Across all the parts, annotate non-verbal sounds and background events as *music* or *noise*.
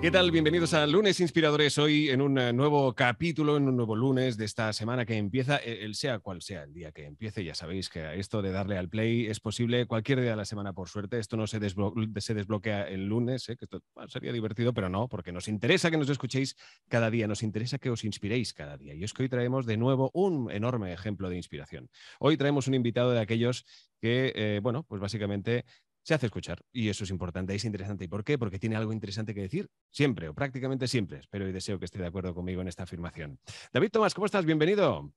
¿Qué tal? Bienvenidos a Lunes Inspiradores. Hoy en un eh, nuevo capítulo, en un nuevo lunes de esta semana que empieza, eh, el sea cual sea el día que empiece. Ya sabéis que esto de darle al play es posible cualquier día de la semana, por suerte. Esto no se, desbloquea el lunes, ¿eh? que esto sería divertido, pero no, porque nos interesa que nos escuchéis cada día, nos interesa que os inspiréis cada día. Y es que hoy traemos de nuevo un enorme ejemplo de inspiración. Hoy traemos un invitado de aquellos que, bueno, pues básicamente se hace escuchar. Y eso es importante, es interesante. ¿Y por qué? Porque tiene algo interesante que decir siempre, o prácticamente siempre. Espero y deseo que esté de acuerdo conmigo en esta afirmación. David Tomás, ¿cómo estás? Bienvenido.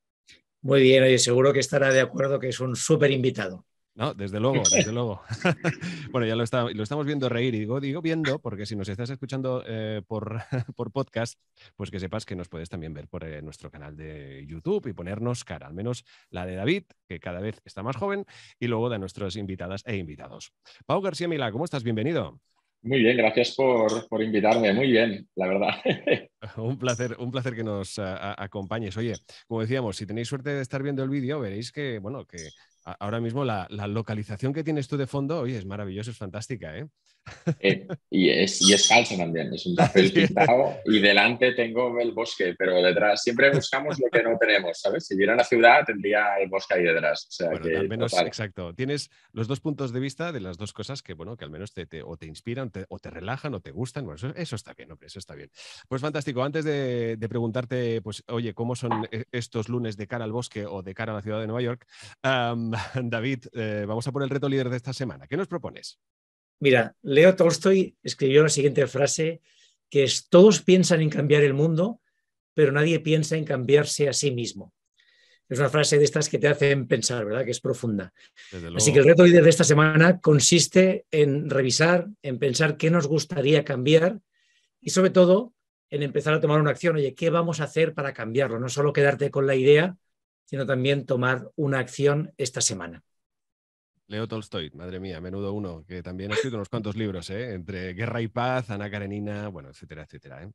Muy bien, oye, seguro que estará de acuerdo que es un súper invitado. No, desde luego, desde *laughs* luego. *laughs* bueno, ya lo, lo, estamos viendo reír y digo, viendo, porque si nos estás escuchando eh, por, *laughs* por, podcast, pues que sepas que nos puedes también ver por eh, nuestro canal de YouTube y ponernos cara, al menos la de David, que cada vez está más joven, y luego de nuestros invitadas e invitados. Pau García Mila, ¿cómo estás? Bienvenido. Muy bien, gracias por, invitarme. Muy bien, la verdad. un placer, un placer que nos acompañes. Oye, como decíamos, si tenéis suerte de estar viendo el vídeo, veréis que, bueno, que ahora mismo la, localización que tienes tú de fondo, oye, es maravillosa, es fantástica, ¿eh? Eh, y, es, y es falso también, es un papel *laughs* pintado y delante tengo el bosque, pero detrás siempre buscamos lo que no tenemos, ¿sabes? Si hubiera la ciudad tendría el bosque ahí detrás. menos, exacto, tienes los dos puntos de vista de las dos cosas que, bueno, que al menos te, o te inspiran o te relajan o te gustan, bueno, eso, está bien, hombre, eso está bien. Pues fantástico, antes de, preguntarte, pues, oye, ¿cómo son e, estos lunes de cara al bosque o de cara a la ciudad de Nueva York? *laughs* David, eh, vamos a por el reto líder de esta semana, ¿qué nos propones? Mira, Leo Tolstoy escribió la siguiente frase, que es, todos piensan en cambiar el mundo, pero nadie piensa en cambiarse a sí mismo. Es una frase de estas que te hacen pensar, ¿verdad? Que es profunda. Así que el reto líder de esta semana consiste en revisar, en pensar qué nos gustaría cambiar y sobre todo en empezar a tomar una acción. Oye, ¿qué vamos a hacer para cambiarlo? No solo quedarte con la idea, sino también tomar una acción esta semana. Leo Tolstoy, madre mía, menudo uno, que también ha escrito unos cuantos libros, ¿eh? entre Guerra y Paz, Ana Karenina, bueno, etcétera, etcétera. ¿eh?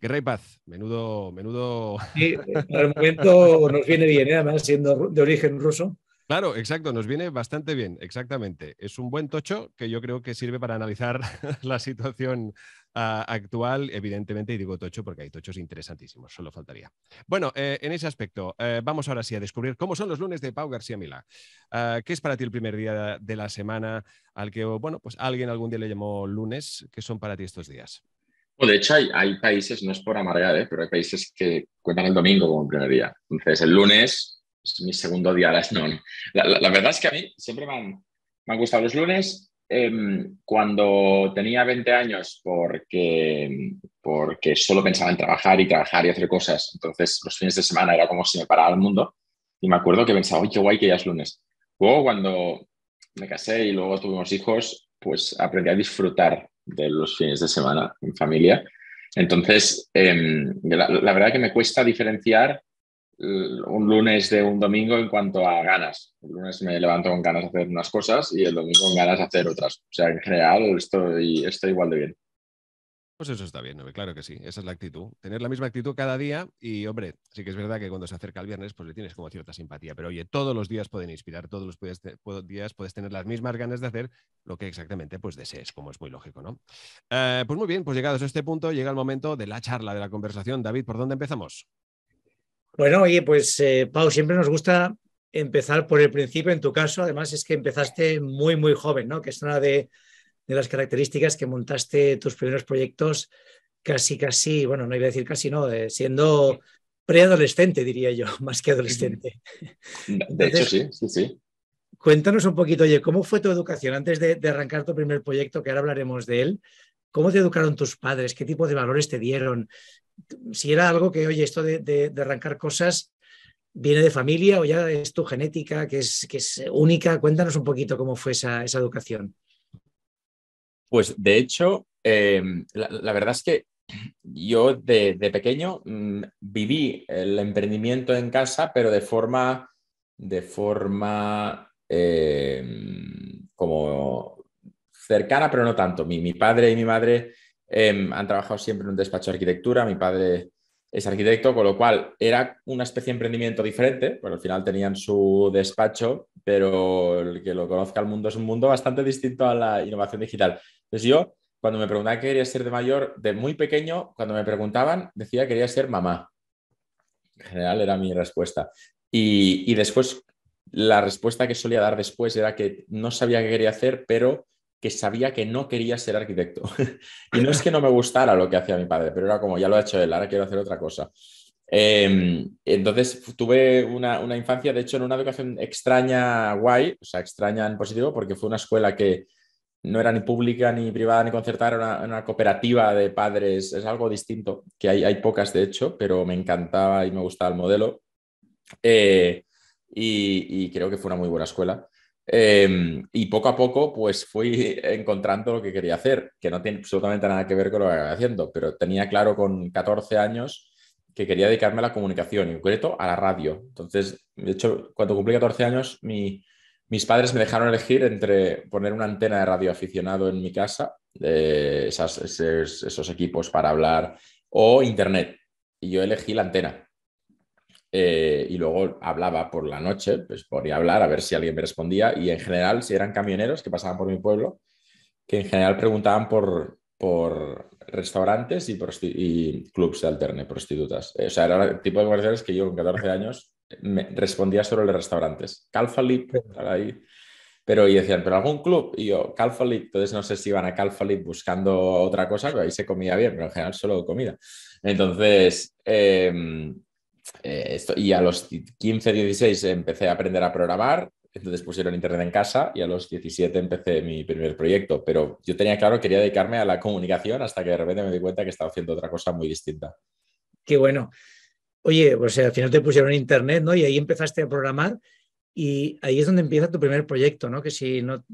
Guerra y Paz, menudo, menudo. Sí, eh, al momento nos viene bien, además siendo de origen ruso. Claro, exacto, nos viene bastante bien, exactamente. Es un buen tocho que yo creo que sirve para analizar *laughs* la situación actual, evidentemente, y digo tocho porque hay tochos interesantísimos, solo faltaría. Bueno, eh, en ese aspecto, eh, vamos ahora sí a descubrir cómo son los lunes de Pau García Milá. Ah, ¿Qué es para ti el primer día de la semana al que, bueno, pues alguien algún día le llamó lunes? ¿Qué son para ti estos días? de hecho, hay, países, no es por amargar, eh, pero hay países que cuentan el domingo como primer día. Entonces, el lunes es mi segundo día. La, *laughs* no, la, verdad es que a mí siempre me han, me han gustado los lunes Em, cuando tenía 20 años porque, porque solo pensaba en trabajar y trabajar y hacer cosas. Entonces, los fines de semana era como si me parara el mundo. Y me acuerdo que pensaba, oye, qué guay que ya es lunes. Luego, cuando me casé y luego tuvimos hijos, pues aprendí a disfrutar de los fines de semana en familia. Entonces, em, la, la, verdad que me cuesta diferenciar eh, un lunes de un domingo en cuanto a ganas. El lunes me levanto con ganas de hacer unas cosas y el domingo con ganas de hacer otras. O sea, en general estoy, está igual de bien. Pues eso está bien, claro que sí, esa es la actitud. Tener la misma actitud cada día y, hombre, sí que es verdad que cuando se acerca el viernes, pues le tienes como cierta simpatía, pero oye, todos los días pueden inspirar, todos los días puedes tener las mismas ganas de hacer lo que exactamente pues desees, como es muy lógico, ¿no? Eh, pues muy bien, pues llegados a este punto, llega el momento de la charla, de la conversación. David, ¿por dónde empezamos? Bueno, oye, pues eh, Pau, siempre nos gusta empezar por el principio. En tu caso, además, es que empezaste muy, muy joven, ¿no? Que es una de, las características que montaste tus primeros proyectos casi, casi, bueno, no iba a decir casi, no, eh, siendo preadolescente, diría yo, *laughs* más que adolescente. De hecho, sí, sí, sí. Cuéntanos un poquito, oye, ¿cómo fue tu educación antes de, de, arrancar tu primer proyecto, que ahora hablaremos de él? ¿Cómo te educaron tus padres? ¿Qué tipo de valores te dieron? si era algo que, oye, esto de, arrancar cosas viene de familia o ya es tu genética, que es, que es única. Cuéntanos un poquito cómo fue esa, educación. Pues de hecho, em, la, verdad es que yo de, pequeño mm, viví el emprendimiento en casa, pero de forma, de forma em, como cercana, pero no tanto. mi padre y mi madre Em, han trabajado siempre en un despacho de arquitectura, mi padre es arquitecto, con lo cual era una especie de emprendimiento diferente, porque al final tenían su despacho, pero el que lo conozca al mundo es un mundo bastante distinto a la innovación digital. Entonces yo, cuando me preguntaban qué quería ser de mayor, de muy pequeño, cuando me preguntaban, decía que quería ser mamá. En general era mi respuesta. Y, y después, la respuesta que solía dar después era que no sabía qué quería hacer, pero que sabía que no quería ser arquitecto. *laughs* y no es que no me gustara lo que hacía mi padre, pero era como, ya lo ha hecho él, ahora quiero hacer otra cosa. Em, entonces tuve una, una, infancia, de hecho, en una educación extraña, guay, o sea, extraña en positivo, porque fue una escuela que no era ni pública, ni privada, ni concertada, era una, cooperativa de padres, es algo distinto, que hay, hay, pocas, de hecho, pero me encantaba y me gustaba el modelo. Eh, y creo que fue una muy buena escuela. Em, y poco a poco, pues fui *laughs* encontrando lo que quería hacer, que no tiene absolutamente nada que ver con lo que estaba haciendo, pero tenía claro con 14 años que quería dedicarme a la comunicación, en concreto a la radio. Entonces, de hecho, cuando cumplí 14 años, mis padres me dejaron elegir entre poner una antena de radio aficionado en mi casa, eh, esos equipos para hablar, o internet. Y yo elegí la antena eh, y luego hablaba por la noche, pues podía hablar a ver si alguien me respondía y en general si eran camioneros que pasaban por mi pueblo, que en general preguntaban por, por restaurantes y, y clubs de alterne, prostitutas. Eh, o sea, era el tipo de conversaciones que yo con 14 años me respondía solo los restaurantes. Calfalip, ahí. Pero y decían, ¿pero algún club? Y yo, Calfalip. Entonces no sé si iban a Calfalip buscando otra cosa, pero ahí se comía bien, pero en general solo comida. Entonces... Eh, eh, y a los 15, 16 empecé a aprender a programar, entonces pusieron internet en casa y a los 17 empecé mi primer proyecto, pero yo tenía claro que quería dedicarme a la comunicación hasta que de repente me di cuenta que estaba haciendo otra cosa muy distinta. Qué bueno. Oye, pues eh, al final te pusieron internet, ¿no? Y ahí empezaste a programar y ahí es donde empieza tu primer proyecto, ¿no? Que si no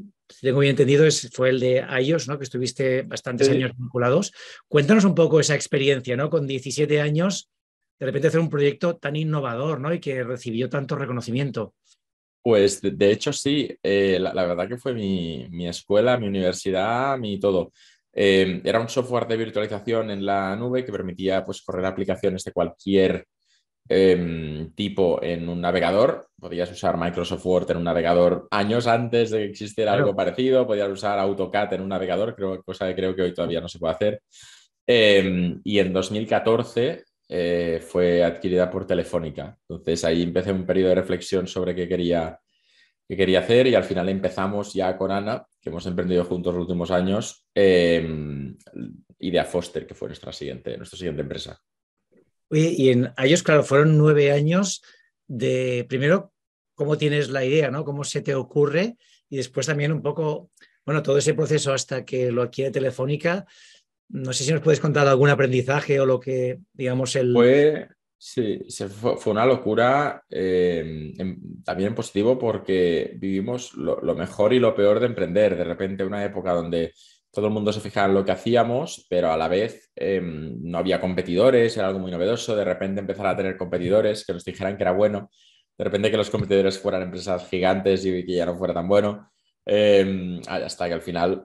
tengo bien entendido es, fue el de IOS, ¿no? Que estuviste bastantes años vinculados. Cuéntanos un poco esa experiencia, ¿no? Con 17 años de repente hacer un proyecto tan innovador ¿no? y que recibió tanto reconocimiento. Pues de, hecho sí, eh, la, verdad que fue mi, escuela, mi universidad, mi todo. Em, era un software de virtualización en la nube que permitía pues, correr aplicaciones de cualquier em, tipo en un navegador. Podías usar Microsoft Word en un navegador años antes de que existiera algo parecido. Podías usar AutoCAD en un navegador, cosa que creo que hoy todavía no se puede hacer. Em, y en 2014 eh, fue adquirida por Telefónica. Entonces ahí empecé un periodo de reflexión sobre qué quería, qué quería hacer y al final empezamos ya con Ana, que hemos emprendido juntos los últimos años, eh, em, Idea Foster, que fue nuestra siguiente, nuestra siguiente empresa. y en ellos, claro, fueron nueve años de, primero, cómo tienes la idea, ¿no? ¿Cómo se te ocurre? Y después también un poco, bueno, todo ese proceso hasta que lo adquiere Telefónica, no sé si nos puedes contar algún aprendizaje o lo que, digamos, el... sí, fue, una locura em, em, también en, también positivo porque vivimos lo, mejor y lo peor de emprender. De repente una época donde todo el mundo se fijaba en lo que hacíamos, pero a la vez em, no había competidores, era algo muy novedoso. De repente empezar a tener competidores que nos dijeran que era bueno. De repente que los competidores fueran empresas gigantes y que ya no fuera tan bueno. hasta que al final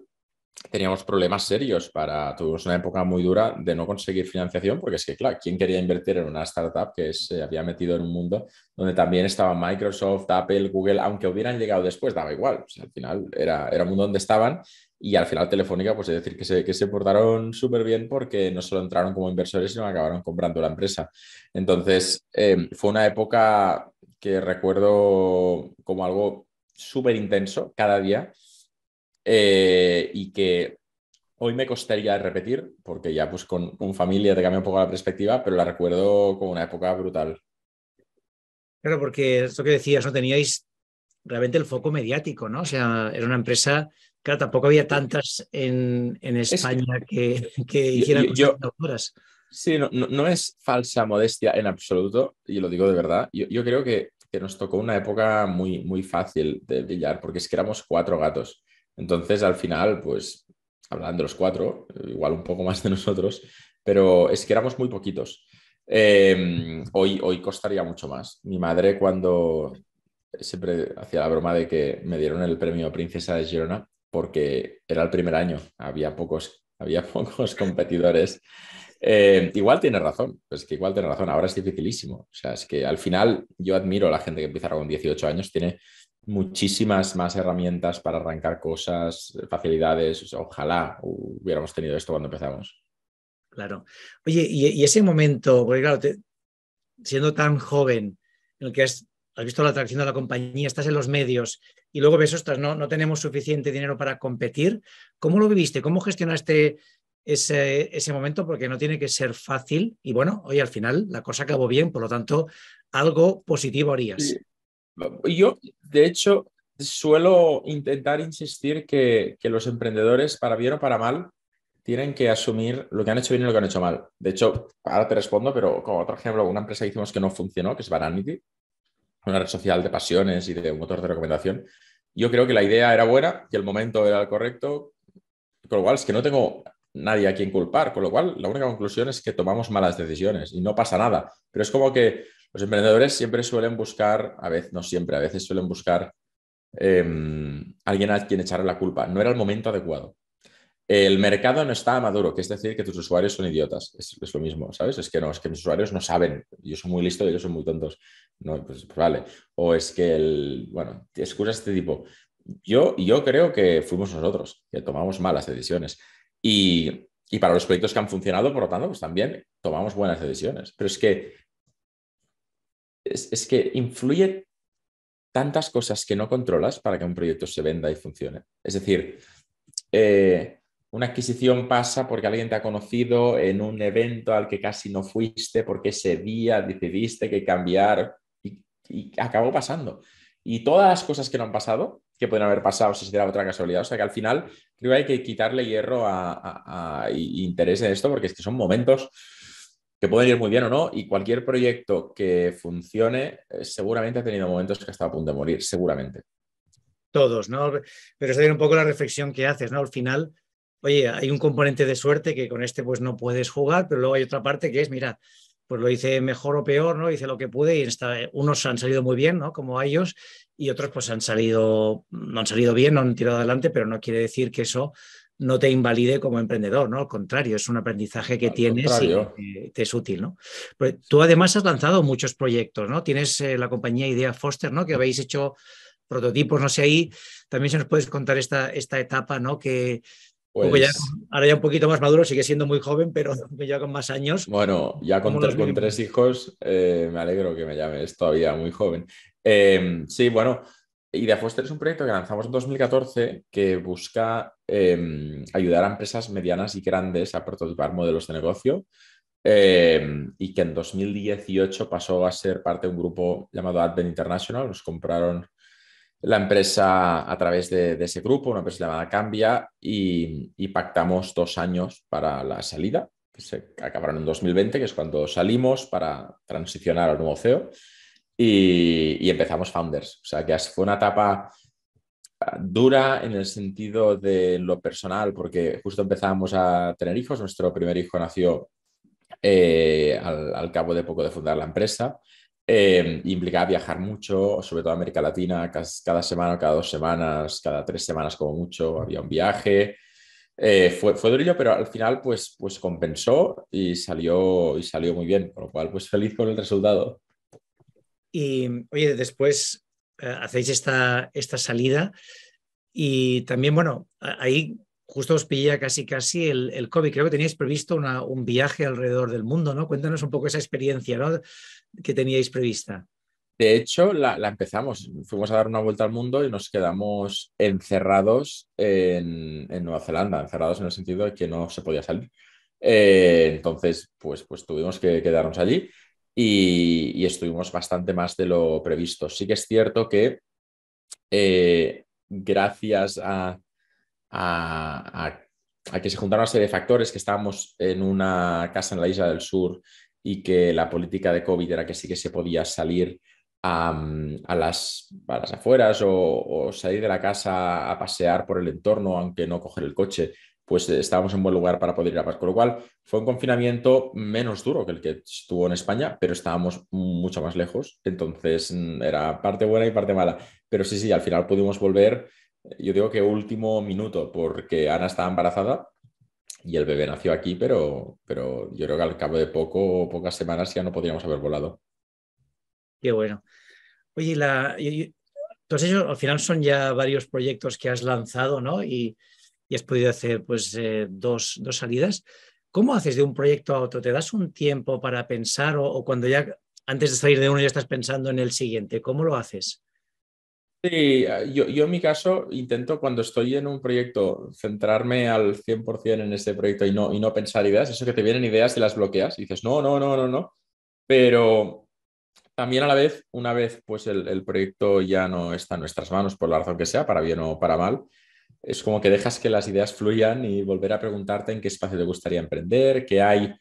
teníamos problemas serios para, tuvimos una época muy dura de no conseguir financiación, porque es que, claro, ¿quién quería invertir en una startup que se había metido en un mundo donde también estaban Microsoft, Apple, Google, aunque hubieran llegado después, daba igual, al final era, era un mundo donde estaban y al final Telefónica, pues es decir, que se, que se portaron súper bien porque no solo entraron como inversores, sino que acabaron comprando la empresa. Entonces, em, fue una época que recuerdo como algo súper intenso cada día eh, y que hoy me costaría repetir, porque ya pues con, con familia te cambia un poco la perspectiva, pero la recuerdo como una época brutal. Claro, porque esto que decías, no teníais realmente el foco mediático, ¿no? O sea, era una empresa, claro, tampoco había tantas en, España que, que, hicieran yo, Sí, no, es falsa modestia en absoluto, y lo digo de verdad. Yo, creo que, que, nos tocó una época muy, muy fácil de brillar, porque es que éramos cuatro gatos. Entonces, al final, pues, hablando de los cuatro, igual un poco más de nosotros, pero es que éramos muy poquitos. Em, hoy, hoy costaría mucho más. Mi madre, cuando siempre hacía la broma de que me dieron el premio Princesa de Girona, porque era el primer año, había pocos, había *laughs* pocos competidores. Em, igual tiene razón, pues que igual tiene razón, ahora es dificilísimo. O sea, es que al final yo admiro a la gente que empieza con 18 años, tiene muchísimas más herramientas para arrancar cosas, facilidades. ojalá hubiéramos tenido esto cuando empezamos. Claro. Oye, y, ese momento, porque claro, siendo tan joven, en el que has, visto la atracción de la compañía, estás en los medios y luego ves, ostras, no, no tenemos suficiente dinero para competir. ¿Cómo lo viviste? ¿Cómo gestionaste ese, ese momento? Porque no tiene que ser fácil. Y bueno, hoy al final la cosa acabó bien, por lo tanto, algo positivo harías. Yo, de hecho, suelo intentar insistir que, que los emprendedores, para bien o para mal, tienen que asumir lo que han hecho bien y lo que han hecho mal. De hecho, ahora te respondo, pero como otro ejemplo, una empresa que hicimos que no funcionó, que es Vanity, una red social de pasiones y de un motor de recomendación. Yo creo que la idea era buena, y el momento era el correcto, con lo cual es que no tengo nadie a quien culpar, con lo cual la única conclusión es que tomamos malas decisiones y no pasa nada. Pero es como que los emprendedores siempre suelen buscar, a veces, no siempre, a veces suelen buscar em, alguien a quien echar la culpa. No era el momento adecuado. El mercado no está maduro, que es decir, que tus usuarios son idiotas. Es, lo mismo, ¿sabes? Es que no, es que mis usuarios no saben. Yo soy muy listo y ellos son muy tontos. No, pues, vale. O es que el. Bueno, excusas de este tipo. Yo, yo creo que fuimos nosotros, que tomamos malas decisiones. Y, y para los proyectos que han funcionado, por lo tanto, pues también tomamos buenas decisiones. Pero es que es, que influye tantas cosas que no controlas para que un proyecto se venda y funcione. Es decir, eh, una adquisición pasa porque alguien te ha conocido en un evento al que casi no fuiste, porque ese día decidiste que cambiar y, acabó pasando. Y todas las cosas que no han pasado, que pueden haber pasado si se diera otra casualidad, o sea que al final creo que hay que quitarle hierro a, a, interés en esto porque es que son momentos que pueden ir muy bien o no, y cualquier proyecto que funcione eh, seguramente ha tenido momentos que está a punto de morir, seguramente. Todos, ¿no? Pero es es un poco la reflexión que haces, ¿no? Al final, oye, hay un componente de suerte que con este pues no puedes jugar, pero luego hay otra parte que es, mira, pues lo hice mejor o peor, ¿no? Hice lo que pude y unos han salido muy bien, ¿no? Como a ellos, y otros pues han salido, no han salido bien, no han tirado adelante, pero no quiere decir que eso no te invalide como emprendedor, ¿no? Al contrario, es un aprendizaje que tienes y te, es útil, ¿no? Pues tú además has lanzado muchos proyectos, ¿no? Tienes eh, la compañía Idea Foster, ¿no? Que habéis hecho prototipos, no sé, ahí también se nos puedes contar esta, esta etapa, ¿no? Que, ya, pues ahora ya un poquito más maduro, sigue siendo muy joven, pero *laughs* ya con más años. Bueno, ya con, tres, hijos, eh, me alegro que me llames todavía muy joven. Em, sí, bueno, Idea Foster es un proyecto que lanzamos en 2014 que busca em, ayudar a empresas medianas y grandes a prototipar modelos de negocio em, y que en 2018 pasó a ser parte de un grupo llamado Advent International. Nos compraron la empresa a través de, ese grupo, una empresa llamada Cambia, y, y, pactamos dos años para la salida, que se acabaron en 2020, que es cuando salimos para transicionar al nuevo CEO y, empezamos Founders. O sea, que fue una etapa dura en el sentido de lo personal, porque justo empezábamos a tener hijos, nuestro primer hijo nació eh, al, cabo de poco de fundar la empresa. Eh, implicaba viajar mucho, sobre todo a América Latina, cada, semana, cada dos semanas, cada tres semanas como mucho, había un viaje. Eh, fue, fue durillo, pero al final pues, pues compensó y salió, y salió muy bien, por lo cual pues feliz con el resultado. Y oye, después eh, hacéis esta, esta salida y también, bueno, ahí justo os pillé casi casi el, el, COVID. Creo que teníais previsto un viaje alrededor del mundo, ¿no? Cuéntanos un poco esa experiencia que teníais prevista. De hecho, la, empezamos, fuimos a dar una vuelta al mundo y nos quedamos encerrados en, en Nueva Zelanda, encerrados en el sentido de que no se podía salir. Eh, entonces, pues, pues tuvimos que quedarnos allí y, estuvimos bastante más de lo previsto. Sí que es cierto que eh, gracias a, que se juntaron una serie de factores, que estábamos en una casa en la isla del sur y que la política de COVID era que sí que se podía salir a, mm, las, las, afueras o salir de la casa a pasear por el entorno, aunque no coger el coche, pues eh, estábamos en buen lugar para poder ir a paz. Con lo cual, fue un confinamiento menos duro que el que estuvo en España, pero estábamos mucho más lejos. Entonces, mm, era parte buena y parte mala. Pero sí, sí, al final pudimos volver, eh, yo digo que último minuto, porque Ana estaba embarazada y el bebé nació aquí, pero, pero yo creo que al cabo de poco pocas semanas ya no podríamos haber volado. Qué bueno. Oye, la, entonces al final son ya varios proyectos que has lanzado, ¿no? Y, y has podido hacer pues, eh, dos, salidas. ¿Cómo haces de un proyecto a otro? ¿Te das un tiempo para pensar o, cuando ya antes de salir de uno ya estás pensando en el siguiente? ¿Cómo lo haces? Sí, ah, yo, en mi caso intento cuando estoy en un proyecto centrarme al 100% en ese proyecto y no, y no pensar ideas. Eso que te vienen ideas y las bloqueas y dices, no, no, no, no, no. Pero también a la vez, una vez pues el, proyecto ya no está en nuestras manos, por la razón que sea, para bien o para mal, es como que dejas que las ideas fluyan y volver a preguntarte en qué espacio te gustaría emprender, qué hay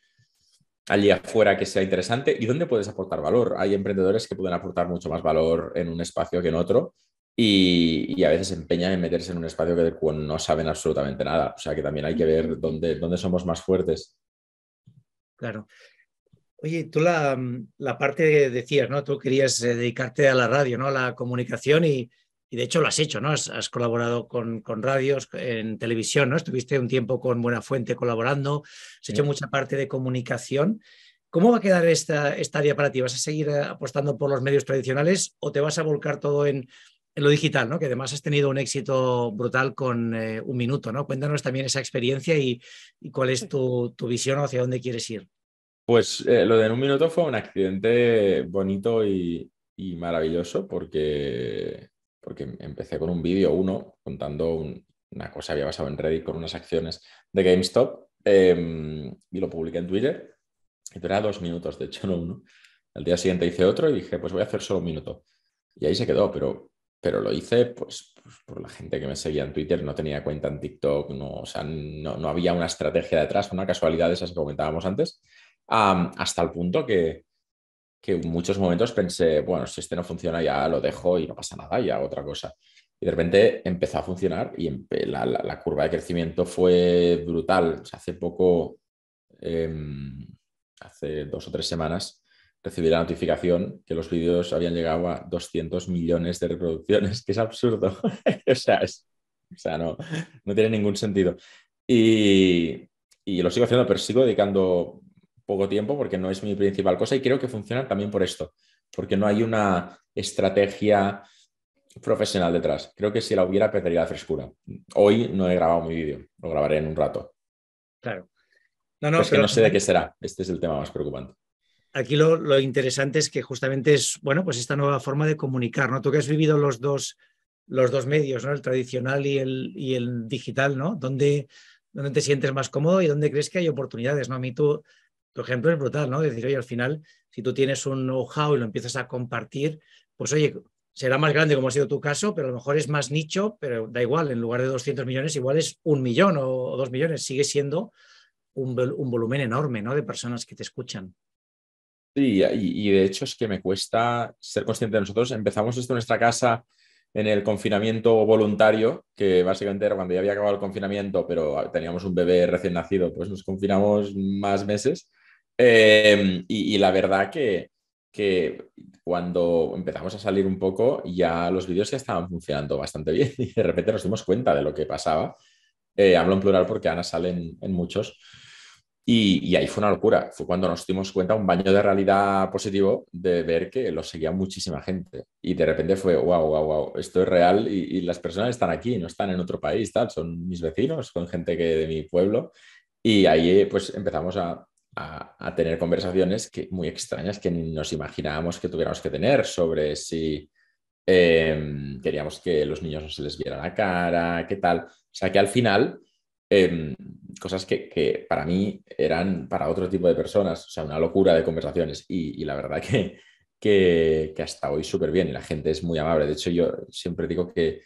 allí afuera que sea interesante y dónde puedes aportar valor. Hay emprendedores que pueden aportar mucho más valor en un espacio que en otro y, a veces empeñan en meterse en un espacio que no saben absolutamente nada. O sea que también hay que ver dónde, dónde somos más fuertes. Claro. Oye, tú la, parte que decías, ¿no? Tú querías eh, dedicarte a la radio, ¿no? A la comunicación y, y de hecho lo has hecho, ¿no? Has, colaborado con, con, radios, en televisión, ¿no? Estuviste un tiempo con Buena Fuente colaborando, has hecho mucha parte de comunicación. ¿Cómo va a quedar esta, esta área para ti? ¿Vas a seguir eh, apostando por los medios tradicionales o te vas a volcar todo en, lo digital, ¿no? Que además has tenido un éxito brutal con eh, un minuto, ¿no? Cuéntanos también esa experiencia y, cuál es tu, visión o hacia dónde quieres ir. Pues eh, lo de un minuto fue un accidente bonito y, y maravilloso porque porque empecé con un vídeo, uno, contando una cosa, había basado en Reddit con unas acciones de GameStop em, y lo publiqué en Twitter. Y duraba dos minutos, de hecho, no uno. Al día siguiente hice otro y dije, pues voy a hacer solo un minuto. Y ahí se quedó, pero, pero lo hice pues, pues por la gente que me seguía en Twitter, no tenía cuenta en TikTok, no, o sea, no, había una estrategia detrás, una casualidad de esas que comentábamos antes, hasta el punto que, que en muchos momentos pensé, bueno, si este no funciona ya lo dejo y no pasa nada, ya otra cosa. Y de repente empezó a funcionar y la, curva de crecimiento fue brutal. hace poco, em, hace dos o tres semanas, recibí la notificación que los vídeos habían llegado a 200 millones de reproducciones, que es absurdo. *laughs* o sea, no, no tiene ningún sentido. Y, y lo sigo haciendo, pero sigo dedicando poco tiempo porque no es mi principal cosa y creo que funciona también por esto, porque no hay una estrategia profesional detrás. Creo que si la hubiera perdería la frescura. Hoy no he grabado mi vídeo, lo grabaré en un rato. Claro. No, no, no sé de qué será. Este es el tema más preocupante. Aquí lo, interesante es que justamente es, bueno, pues esta nueva forma de comunicar, ¿no? Tú que has vivido los dos, los dos medios, ¿no? El tradicional y el, y el digital, ¿no? ¿Dónde, ¿Dónde te sientes más cómodo y dónde crees que hay oportunidades, ¿no? A mí tú, tu ejemplo es brutal, ¿no? Decir, oye, al final, si tú tienes un know-how y lo empiezas a compartir, pues oye, será más grande como ha sido tu caso, pero a lo mejor es más nicho, pero da igual, en lugar de 200 millones, igual es un millón o dos millones, sigue siendo un, volumen enorme, ¿no? De personas que te escuchan. Sí, y, y, de hecho es que me cuesta ser consciente de nosotros. Empezamos esto en nuestra casa en el confinamiento voluntario, que básicamente era cuando ya había acabado el confinamiento, pero teníamos un bebé recién nacido, pues nos confinamos más meses Em, y, la verdad que, que, cuando empezamos a salir un poco, ya los vídeos ya estaban funcionando bastante bien *laughs* y de repente nos dimos cuenta de lo que pasaba. Eh, hablo en plural porque Ana sale en, muchos. Y, ahí fue una locura. Fue cuando nos dimos cuenta, un baño de realidad positivo, de ver que lo seguía muchísima gente. Y de repente fue, wow, wow, wow, esto es real y, y las personas están aquí, no están en otro país, tal, son mis vecinos, son gente que de mi pueblo. Y ahí pues empezamos a, a, tener conversaciones que, muy extrañas que ni nos imaginábamos que tuviéramos que tener sobre si em, queríamos que los niños no se les viera la cara, qué tal. O sea que al final, em, cosas que, para mí eran para otro tipo de personas, o sea, una locura de conversaciones. Y, la verdad *laughs* que, que, hasta hoy súper bien y la gente es muy amable. De hecho, yo siempre digo que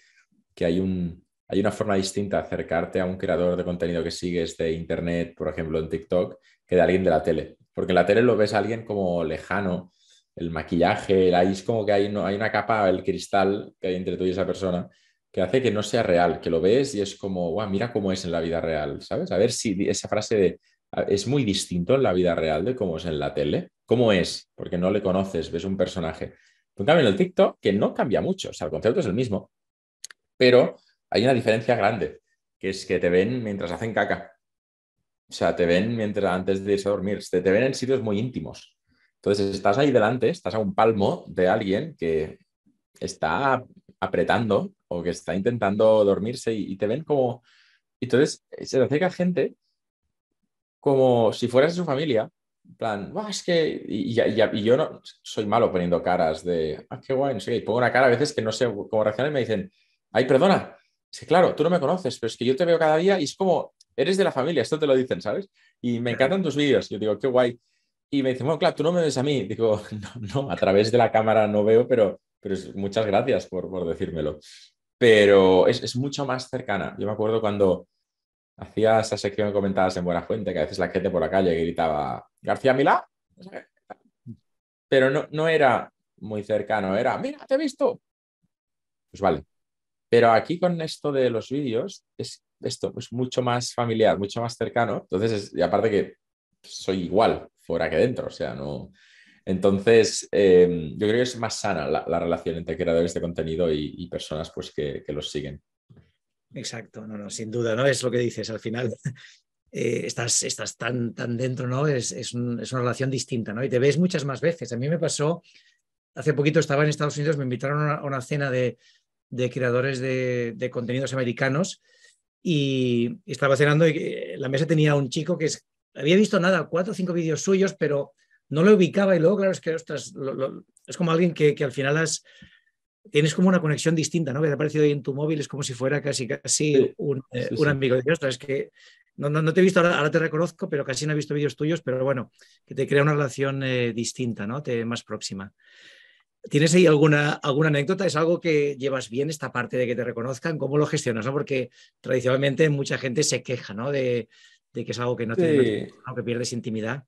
hay un, hay una forma distinta de acercarte a un creador de contenido que sigues de internet, por ejemplo, en TikTok, que de alguien de la tele. Porque en la tele lo ves a alguien como lejano, el maquillaje, ahí es como que hay, no, hay una capa, el cristal que hay entre tú y esa persona, que hace que no sea real, que lo ves y es como, guau, mira cómo es en la vida real, ¿sabes? A ver si esa frase es muy distinto en la vida real de cómo es en la tele, cómo es, porque no le conoces, ves un personaje. En cambio, en el TikTok, que no cambia mucho, o sea, el concepto es el mismo, pero hay una diferencia grande, que es que te ven mientras hacen caca. O sea, te ven mientras antes de irse a dormir, te, ven en sitios muy íntimos. Entonces, estás ahí delante, estás a un palmo de alguien que está apretando o que está intentando dormirse y, te ven como... Entonces, se te acerca gente como si fueras su familia, en plan, es que... Y, yo no soy malo poniendo caras de, ah, qué guay, pongo una cara a veces que no sé cómo reaccionar y me dicen, ay, perdona. Sí, claro, tú no me conoces, pero es que yo te veo cada día y es como, eres de la familia, esto te lo dicen, ¿sabes? Y me encantan tus vídeos. Yo digo, qué guay. Y me dicen, bueno, claro, tú no me ves a mí. *laughs* Digo, no, no, a través de la cámara no veo, pero, pero muchas gracias por, decírmelo. Pero es, mucho más cercana. Yo me acuerdo cuando hacía esa sección que comentabas en Buenafuente, que a veces la gente por la calle gritaba, García Milá. Pero no, no era muy cercano, era, mira, te he visto. Pues vale, pero aquí con esto de los vídeos, es esto, es pues, mucho más familiar, mucho más cercano. Entonces, y aparte que soy igual fuera que dentro, o sea, no. Entonces, em, yo creo que es más sana la, relación entre creadores de contenido y, personas pues, que, los siguen. Exacto, no, no, sin duda, ¿no? Es lo que dices al final. *laughs* Eh, estás, estás tan, tan dentro, ¿no? Es, una relación distinta, ¿no? Y te ves muchas más veces. A mí me pasó, hace poquito estaba en Estados Unidos, me invitaron a una cena de, de creadores de, contenidos americanos y, estaba cenando y eh, la mesa tenía un chico que había visto nada, cuatro o cinco vídeos suyos, pero no lo ubicaba y luego, claro, es que ostras, es como alguien que, al final has, tienes como una conexión distinta, ¿no? Que te ha aparecido ahí en tu móvil, es como si fuera casi, casi un, amigo. de es que no, no, te he visto, ahora, te reconozco, pero casi no he visto vídeos tuyos, pero bueno, que te crea una relación eh, distinta, ¿no? Te, más próxima. ¿Tienes ahí alguna, alguna anécdota? ¿Es algo que llevas bien esta parte de que te reconozcan? ¿Cómo lo gestionas? ¿no? Porque tradicionalmente mucha gente se queja ¿no? de, que es algo que no pierdes intimidad.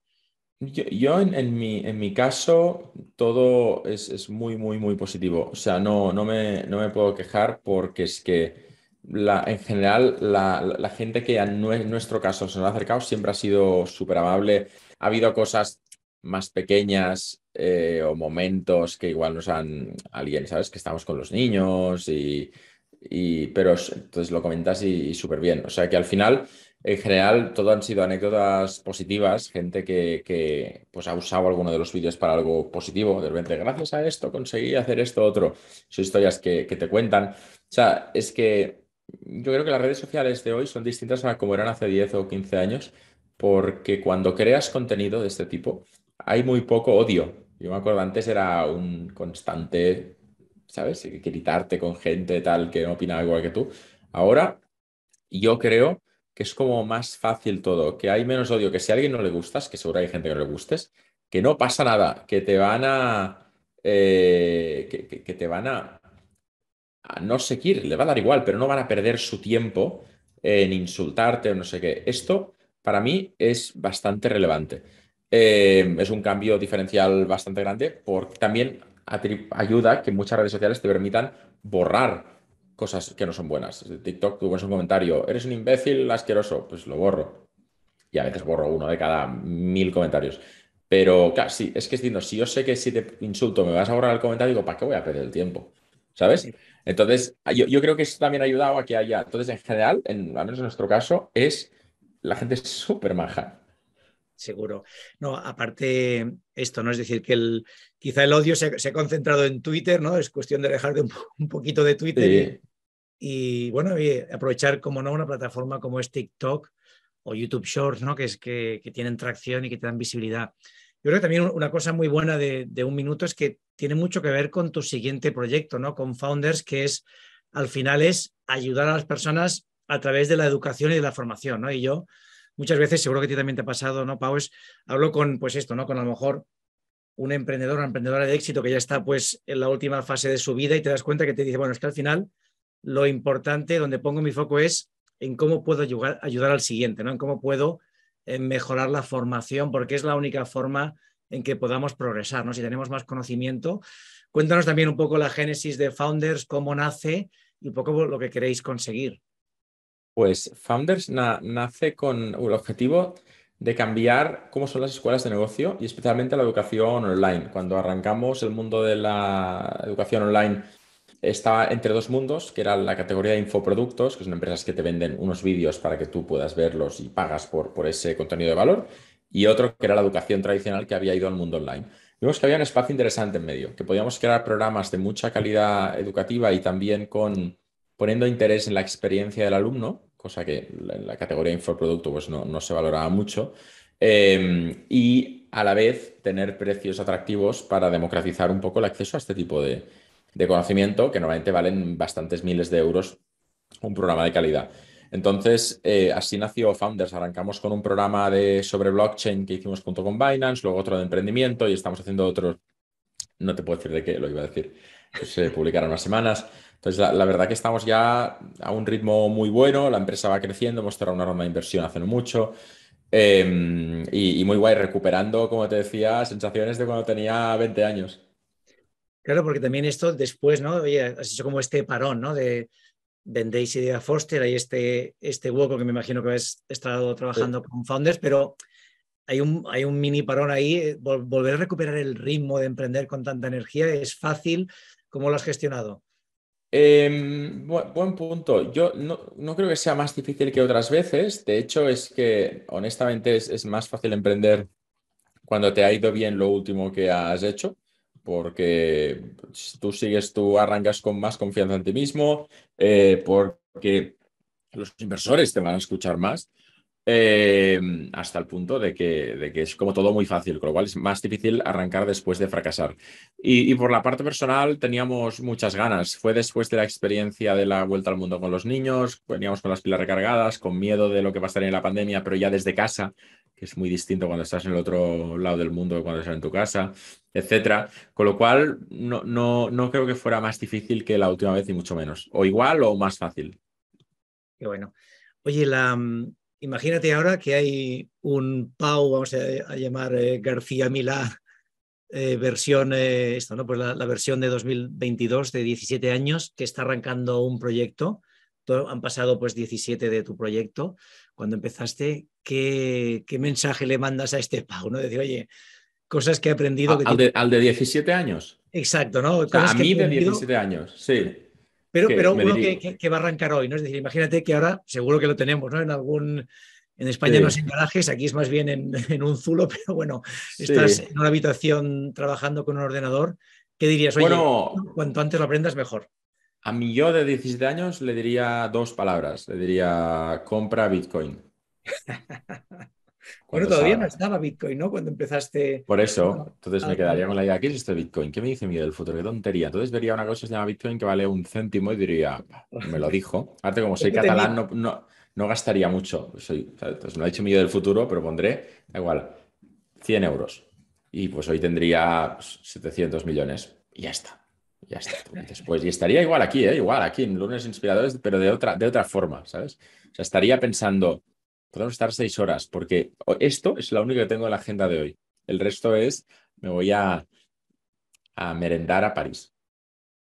Yo, en, mi, en, mi, caso, todo es, muy, muy, muy positivo. O sea, no, no, me, no me puedo quejar porque es que la, en general la, la, gente que en nuestro caso se nos ha acercado siempre ha sido súper amable. Ha habido cosas más pequeñas eh, o momentos que igual nos han alguien, ¿sabes? Que estamos con los niños y, pero entonces lo comentas y, súper bien. O sea que al final, en general, todo han sido anécdotas positivas, gente que, pues ha usado alguno de los vídeos para algo positivo, de repente, gracias a esto conseguí hacer esto otro. Son historias que, que te cuentan. O sea, es que yo creo que las redes sociales de hoy son distintas a como eran hace 10 o 15 años, porque cuando creas contenido de este tipo, hay muy poco odio yo me acuerdo antes era un constante, ¿sabes? Gritarte con gente tal que no opinaba igual que tú. Ahora yo creo que es como más fácil todo, que hay menos odio, que si a alguien no le gustas, que seguro hay gente que no le gustes, que no pasa nada, que te van a... Eh, que, te van a, a no seguir, le va a dar igual, pero no van a perder su tiempo en insultarte o no sé qué. Esto para mí es bastante relevante. Eh, es un cambio diferencial bastante grande, porque también ayuda que muchas redes sociales te permitan borrar cosas que no son buenas. TikTok, tú pones un comentario, eres un imbécil asqueroso, pues lo borro. Y a veces borro uno de cada mil comentarios. Pero claro, sí, es que si yo sé que si te insulto me vas a borrar el comentario, digo, ¿para qué voy a perder el tiempo? ¿Sabes? Entonces, yo, creo que eso también ha ayudado a que haya. Entonces, en general, en, al menos en nuestro caso, es la gente súper maja seguro. No, aparte esto, ¿no? Es decir, que quizá el odio se, ha concentrado en Twitter, ¿no? Es cuestión de dejar de un, *laughs* poquito de Twitter. Y, bueno, aprovechar, como no, una plataforma como es TikTok o YouTube Shorts, ¿no? Que, es, que, tienen tracción y que te dan visibilidad. Yo creo que también una cosa muy buena de, de, un minuto es que tiene mucho que ver con tu siguiente proyecto, ¿no? Con Founders, que es, al final, es ayudar a las personas a través de la educación y de la formación, ¿no? Y yo, muchas veces, seguro que a ti también te ha pasado, ¿no, Pau? Es, hablo con, pues esto, ¿no? Con a lo mejor un emprendedor, una emprendedora de éxito que ya está, pues, en la última fase de su vida y te das cuenta que te dice, bueno, es que al final lo importante, donde pongo mi foco es en cómo puedo ayudar, al siguiente, ¿no? En cómo puedo eh, mejorar la formación, porque es la única forma en que podamos progresar, ¿no? Si tenemos más conocimiento. Cuéntanos también un poco la génesis de Founders, cómo nace y un poco lo que queréis conseguir. Pues Founders nace con el objetivo de cambiar cómo son las escuelas de negocio y especialmente la educación online. Cuando arrancamos el mundo de la educación online estaba entre dos mundos, que era la categoría de infoproductos, que son empresas que te venden unos vídeos para que tú puedas verlos y pagas por, por ese contenido de valor, y otro que era la educación tradicional que había ido al mundo online. Vimos que había un espacio interesante en medio, que podíamos crear programas de mucha calidad educativa y también con poniendo interés en la experiencia del alumno, o sea que la categoría infoproducto pues no, se valoraba mucho. Em, y a la vez tener precios atractivos para democratizar un poco el acceso a este tipo de, conocimiento que normalmente valen bastantes miles de euros un programa de calidad. Entonces, eh, así nació Founders. Arrancamos con un programa de, sobre blockchain que hicimos junto con Binance, luego otro de emprendimiento y estamos haciendo otros. No te puedo decir de qué, lo iba a decir. Se publicaron unas semanas. Entonces, la, verdad que estamos ya a un ritmo muy bueno, la empresa va creciendo, hemos cerrado una ronda de inversión hace mucho. Em, y, muy guay, recuperando, como te decía, sensaciones de cuando tenía 20 años. Claro, porque también esto después, ¿no? Oye, has hecho como este parón, ¿no? De vendéis idea Foster, hay este, este hueco que me imagino que habéis estado trabajando con founders, pero hay un, hay un mini parón ahí. Eh, volver a recuperar el ritmo de emprender con tanta energía es fácil. ¿Cómo lo has gestionado? Em, buen, punto. Yo no, creo que sea más difícil que otras veces. De hecho, es que honestamente es, más fácil emprender cuando te ha ido bien lo último que has hecho, porque tú sigues, tú arrancas con más confianza en ti mismo, eh, porque los inversores te van a escuchar más. Em, hasta el punto de que, de que, es como todo muy fácil, con lo cual es más difícil arrancar después de fracasar. Y, por la parte personal teníamos muchas ganas. Fue después de la experiencia de la vuelta al mundo con los niños, veníamos con las pilas recargadas, con miedo de lo que pasaría en la pandemia, pero ya desde casa, que es muy distinto cuando estás en el otro lado del mundo que cuando estás en tu casa, etcétera. Con lo cual no, no, no creo que fuera más difícil que la última vez y mucho menos. O igual o más fácil. Qué bueno. Oye, la, mm, Imagínate ahora que hay un Pau, vamos a, llamar eh, García Milá, eh, versión, eh, esto, ¿no? pues la, versión de 2022 de 17 años que está arrancando un proyecto. han pasado pues 17 de tu proyecto. Cuando empezaste, ¿qué, mensaje le mandas a este Pau? ¿no? Decir, oye, cosas que he aprendido. al, de, 17 años. Exacto, ¿no? a mí de 17 años, sí pero, pero uno que, va a arrancar hoy, ¿no? Es decir, imagínate que ahora seguro que lo tenemos, ¿no? En algún. En España no garajes, aquí es más bien en, *laughs* un zulo, pero bueno, estás en una habitación trabajando con un ordenador. ¿Qué dirías? Oye, bueno, cuanto antes lo aprendas, mejor. A mí yo de 17 años le diría dos palabras. Le diría compra Bitcoin. *laughs* Bueno, todavía no estaba Bitcoin, ¿no? Cuando empezaste. Por eso, entonces me quedaría con la idea, ¿qué es esto Bitcoin? ¿Qué me dice mío del futuro? ¡Qué tontería! Entonces vería una cosa que se llama Bitcoin que vale un céntimo y diría, me lo dijo. Aparte, como soy *laughs* catalán, no, no, gastaría mucho. Soy, entonces, me ha dicho mío del futuro, pero pondré, da igual, 100 euros. Y pues hoy tendría 700 pues, millones y ya está. Ya está. Después, y estaría igual aquí, ¿eh? igual aquí en Lunes Inspiradores, pero de otra, de otra forma, ¿sabes? O sea, estaría pensando, podemos estar seis horas, porque esto es lo único que tengo en la agenda de hoy. El resto es, me voy a, merendar a París,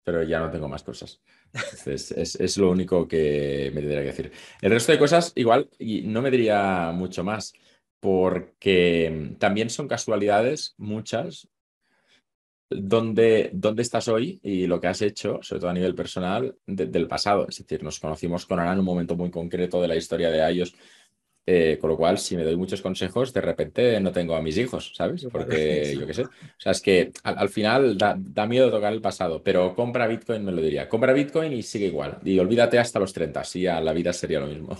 pero ya no tengo más cosas. es, lo único que me tendría que decir. El resto de cosas, igual, y no me diría mucho más, porque también son casualidades, muchas, donde, dónde estás hoy y lo que has hecho, sobre todo a nivel personal, del pasado. Es decir, nos conocimos con Ana en un momento muy concreto de la historia de ellos. Eh, con lo cual, si me doy muchos consejos, de repente no tengo a mis hijos, ¿sabes? Porque *laughs* yo qué sé. O sea, es que al, final da, miedo tocar el pasado, pero compra Bitcoin, me lo diría. Compra Bitcoin y sigue igual. Y olvídate hasta los 30, así a la vida sería lo mismo.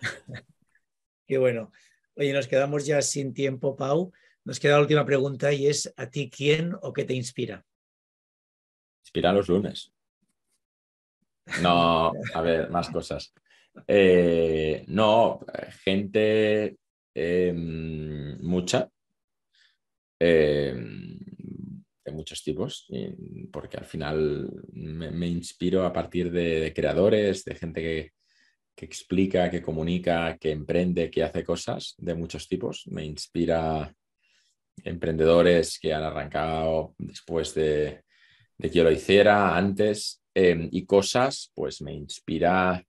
*laughs* Qué bueno. Oye, nos quedamos ya sin tiempo, Pau. Nos queda la última pregunta y es, ¿a ti quién o qué te inspira? Inspira los lunes. No, a ver, más cosas. Eh, no, gente eh, mucha, eh, de muchos tipos, porque al final me, inspiro a partir de, creadores, de gente que, explica, que comunica, que emprende, que hace cosas de muchos tipos. Me inspira emprendedores que han arrancado después de, que yo lo hiciera antes y cosas, pues me inspira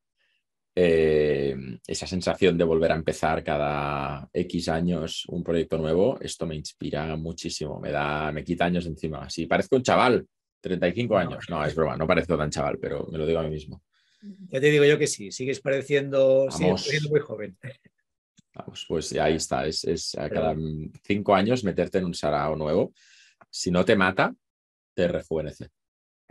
eh, esa sensación de volver a empezar cada X años un proyecto nuevo, esto me inspira muchísimo, me da, me quita años encima. Si parezco un chaval, 35 años. No, es broma, no parezco tan chaval, pero me lo digo a mí mismo. Ya te digo yo que sí, sigues pareciendo, muy joven. Vamos, pues ahí está, es, a cada cinco años meterte en un sarao nuevo. Si no te mata, te rejuvenece.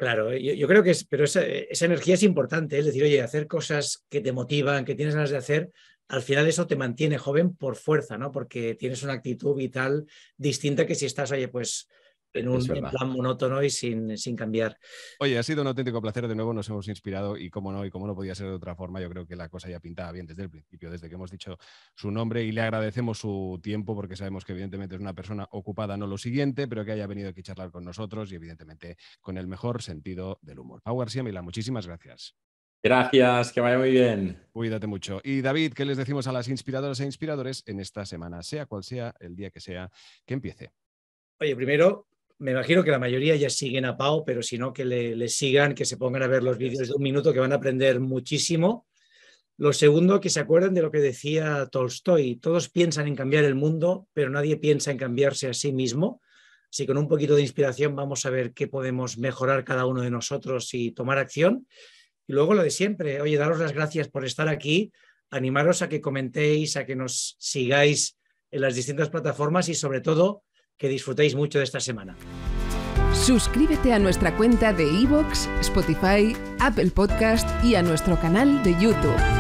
Claro, yo, creo que es, pero esa, esa energía es importante, ¿eh? es decir, oye, hacer cosas que te motivan, que tienes ganas de hacer, al final eso te mantiene joven por fuerza, ¿no? Porque tienes una actitud vital distinta que si estás, oye, pues en un plan monótono y sin, sin, cambiar. Oye, ha sido un auténtico placer. De nuevo nos hemos inspirado y cómo no, y cómo no podía ser de otra forma, yo creo que la cosa ya pintaba bien desde el principio, desde que hemos dicho su nombre y le agradecemos su tiempo porque sabemos que evidentemente es una persona ocupada, no lo siguiente, pero que haya venido aquí a charlar con nosotros y evidentemente con el mejor sentido del humor. Power Siamila, muchísimas gracias. Gracias, que vaya muy bien. Cuídate mucho. Y David, ¿qué les decimos a las inspiradoras e inspiradores en esta semana, sea cual sea el día que sea que empiece? Oye, primero, me imagino que la mayoría ya siguen a Pau, pero si no, que le, sigan, que se pongan a ver los vídeos de un minuto, que van a aprender muchísimo. Lo segundo, que se acuerden de lo que decía Tolstoy. Todos piensan en cambiar el mundo, pero nadie piensa en cambiarse a sí mismo. que con un poquito de inspiración vamos a ver qué podemos mejorar cada uno de nosotros y tomar acción. Y luego lo de siempre, oye, daros las gracias por estar aquí, animaros a que comentéis, a que nos sigáis en las distintas plataformas y sobre todo que disfrutéis mucho de esta semana. Suscríbete a nuestra cuenta de iVoox, Spotify, Apple Podcast y a nuestro canal de YouTube.